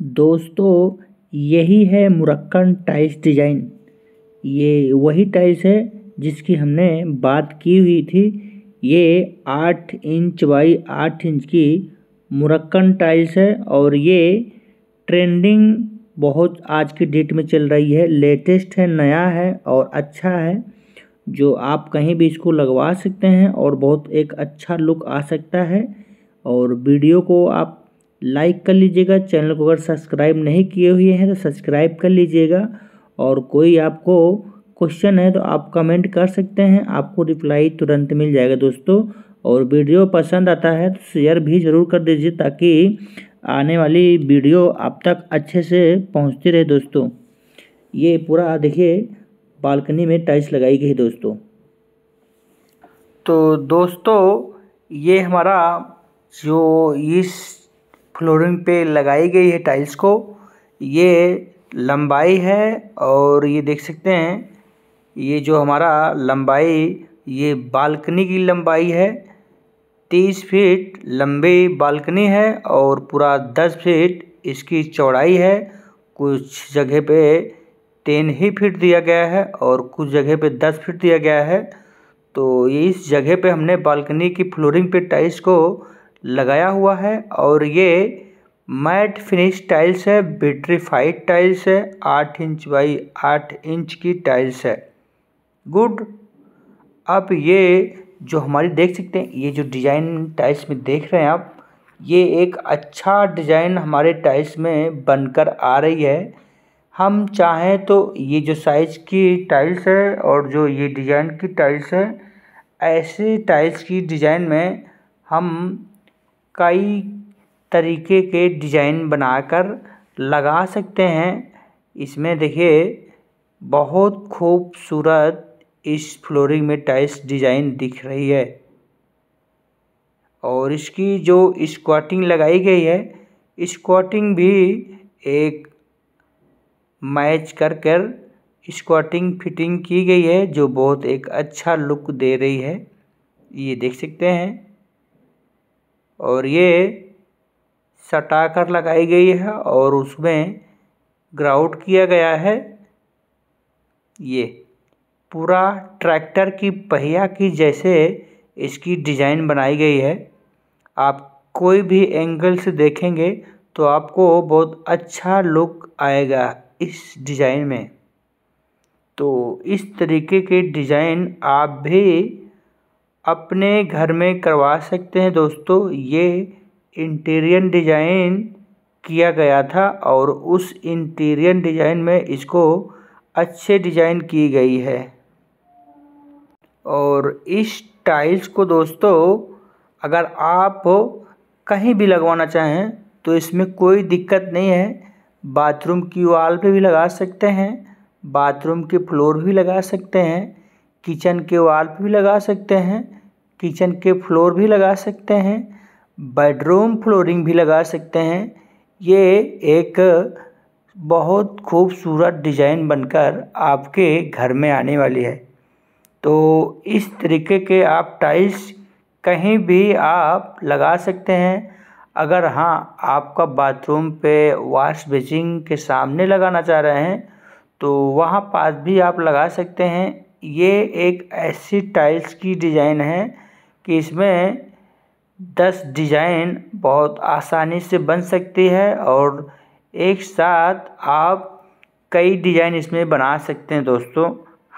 दोस्तों यही है मुरक्कन टाइल्स डिज़ाइन ये वही टाइल्स है जिसकी हमने बात की हुई थी ये आठ इंच बाई आठ इंच की मुरक्कन टाइल्स है और ये ट्रेंडिंग बहुत आज की डेट में चल रही है लेटेस्ट है नया है और अच्छा है जो आप कहीं भी इसको लगवा सकते हैं और बहुत एक अच्छा लुक आ सकता है और वीडियो को आप लाइक कर लीजिएगा चैनल को अगर सब्सक्राइब नहीं किए हुए हैं तो सब्सक्राइब कर लीजिएगा और कोई आपको क्वेश्चन है तो आप कमेंट कर सकते हैं आपको रिप्लाई तुरंत मिल जाएगा दोस्तों और वीडियो पसंद आता है तो शेयर भी ज़रूर कर दीजिए ताकि आने वाली वीडियो आप तक अच्छे से पहुंचती रहे दोस्तों ये पूरा देखिए बालकनी में टाइल्स लगाई गई दोस्तों तो दोस्तों ये हमारा जो इस फ्लोरिंग पे लगाई गई है टाइल्स को ये लंबाई है और ये देख सकते हैं ये जो हमारा लंबाई ये बालकनी की लंबाई है तीस फीट लंबी बालकनी है और पूरा दस फीट इसकी चौड़ाई है कुछ जगह पे तीन ही फीट दिया गया है और कुछ जगह पे दस फीट दिया गया है तो इस जगह पे हमने बालकनी की फ्लोरिंग पे टाइल्स को लगाया हुआ है और ये मैट फिनिश टाइल्स है विट्रीफाइड टाइल्स है आठ इंच बाई आठ इंच की टाइल्स है गुड अब ये जो हमारी देख सकते हैं ये जो डिज़ाइन टाइल्स में देख रहे हैं आप ये एक अच्छा डिज़ाइन हमारे टाइल्स में बनकर आ रही है हम चाहें तो ये जो साइज़ की टाइल्स है और जो ये डिज़ाइन की टाइल्स है ऐसे टाइल्स की डिज़ाइन में हम कई तरीके के डिजाइन बनाकर लगा सकते हैं इसमें देखिए बहुत खूबसूरत इस फ्लोरिंग में टाइल्स डिजाइन दिख रही है और इसकी जो स्क्वाटिंग लगाई गई है स्क्वाटिंग भी एक मैच कर कर स्क्वाटिंग फिटिंग की गई है जो बहुत एक अच्छा लुक दे रही है ये देख सकते हैं और ये सटाकर लगाई गई है और उसमें ग्राउट किया गया है ये पूरा ट्रैक्टर की पहिया की जैसे इसकी डिज़ाइन बनाई गई है आप कोई भी एंगल से देखेंगे तो आपको बहुत अच्छा लुक आएगा इस डिज़ाइन में तो इस तरीके के डिज़ाइन आप भी अपने घर में करवा सकते हैं दोस्तों ये इंटीरियर डिजाइन किया गया था और उस इंटीरियर डिजाइन में इसको अच्छे डिजाइन की गई है और इस टाइल्स को दोस्तों अगर आप कहीं भी लगवाना चाहें तो इसमें कोई दिक्कत नहीं है बाथरूम की वाल पे भी लगा सकते हैं बाथरूम के फ्लोर भी लगा सकते हैं किचन के वाल पे भी लगा सकते हैं किचन के फ्लोर भी लगा सकते हैं बेडरूम फ्लोरिंग भी लगा सकते हैं ये एक बहुत खूबसूरत डिजाइन बनकर आपके घर में आने वाली है तो इस तरीके के आप टाइल्स कहीं भी आप लगा सकते हैं अगर हाँ आपका बाथरूम पे वाश बेसिन के सामने लगाना चाह रहे हैं तो वहाँ पास भी आप लगा सकते हैं ये एक ऐसी टाइल्स की डिज़ाइन है कि इसमें दस डिजाइन बहुत आसानी से बन सकती है और एक साथ आप कई डिजाइन इसमें बना सकते हैं दोस्तों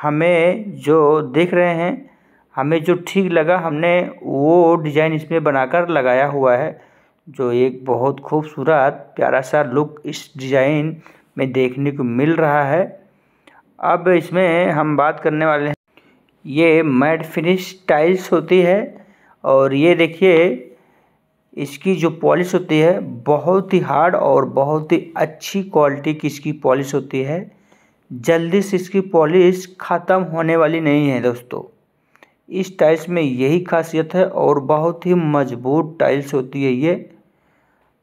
हमें जो देख रहे हैं हमें जो ठीक लगा हमने वो डिज़ाइन इसमें बनाकर लगाया हुआ है जो एक बहुत खूबसूरत प्यारा सा लुक इस डिज़ाइन में देखने को मिल रहा है अब इसमें हम बात करने वाले हैं ये मैट फिनिश टाइल्स होती है और ये देखिए इसकी जो पॉलिश होती है बहुत ही हार्ड और बहुत ही अच्छी क्वालिटी की इसकी पॉलिश होती है जल्दी से इसकी पॉलिश ख़त्म होने वाली नहीं है दोस्तों इस टाइल्स में यही खासियत है और बहुत ही मजबूत टाइल्स होती है ये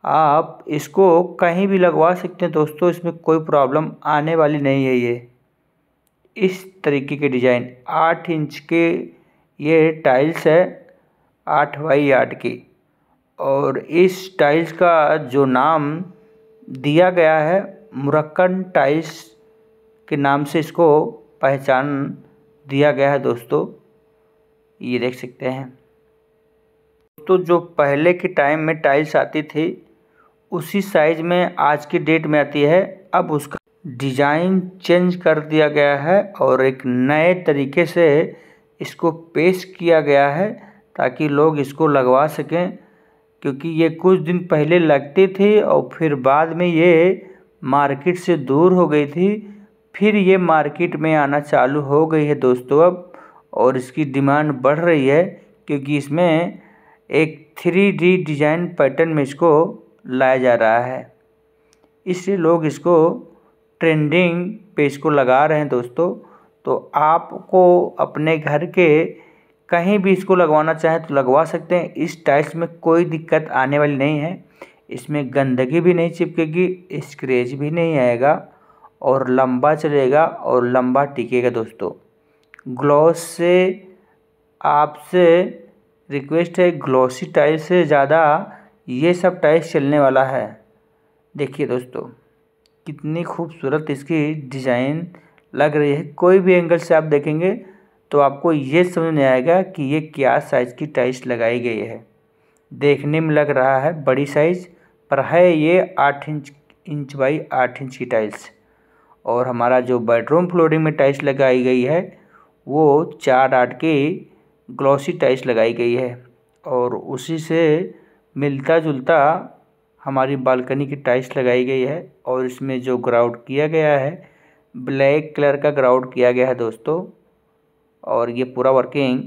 आप इसको कहीं भी लगवा सकते हैं दोस्तों इसमें कोई प्रॉब्लम आने वाली नहीं है ये इस तरीके के डिज़ाइन आठ इंच के ये टाइल्स है आठ बाई आठ की और इस टाइल्स का जो नाम दिया गया है मुरक्कन टाइल्स के नाम से इसको पहचान दिया गया है दोस्तों ये देख सकते हैं तो जो पहले के टाइम में टाइल्स आती थी उसी साइज़ में आज की डेट में आती है अब उसका डिज़ाइन चेंज कर दिया गया है और एक नए तरीके से इसको पेश किया गया है ताकि लोग इसको लगवा सकें क्योंकि ये कुछ दिन पहले लगते थे और फिर बाद में ये मार्केट से दूर हो गई थी फिर ये मार्केट में आना चालू हो गई है दोस्तों अब और इसकी डिमांड बढ़ रही है क्योंकि इसमें एक थ्री डी डिजाइन पैटर्न में इसको लाया जा रहा है इसलिए लोग इसको ट्रेंडिंग पे इसको लगा रहे हैं दोस्तों तो आपको अपने घर के कहीं भी इसको लगवाना चाहें तो लगवा सकते हैं इस टाइल्स में कोई दिक्कत आने वाली नहीं है इसमें गंदगी भी नहीं चिपकेगी स्क्रेच भी नहीं आएगा और लंबा चलेगा और लंबा टिकेगा दोस्तों ग्लॉस से आपसे रिक्वेस्ट है ग्लॉसी टाइल्स से ज़्यादा ये सब टाइल्स चलने वाला है देखिए दोस्तों कितनी खूबसूरत इसकी डिज़ाइन लग रही है कोई भी एंगल से आप देखेंगे तो आपको ये समझ में आएगा कि ये क्या साइज़ की टाइल्स लगाई गई है देखने में लग रहा है बड़ी साइज़ पर है ये आठ इंच इंच बाई आठ इंच की टाइल्स और हमारा जो बेडरूम फ्लोरिंग में टाइल्स लगाई गई है वो चार आठ के ग्लॉसी टाइल्स लगाई गई है और उसी से मिलता जुलता हमारी बालकनी की टाइल्स लगाई गई है और इसमें जो ग्राउट किया गया है ब्लैक कलर का ग्राउट किया गया है दोस्तों और ये पूरा वर्किंग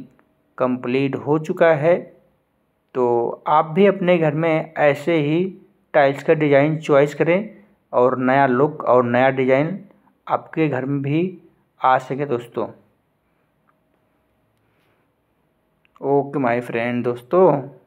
कंप्लीट हो चुका है तो आप भी अपने घर में ऐसे ही टाइल्स का डिज़ाइन चॉइस करें और नया लुक और नया डिज़ाइन आपके घर में भी आ सके दोस्तों ओके माय फ्रेंड दोस्तों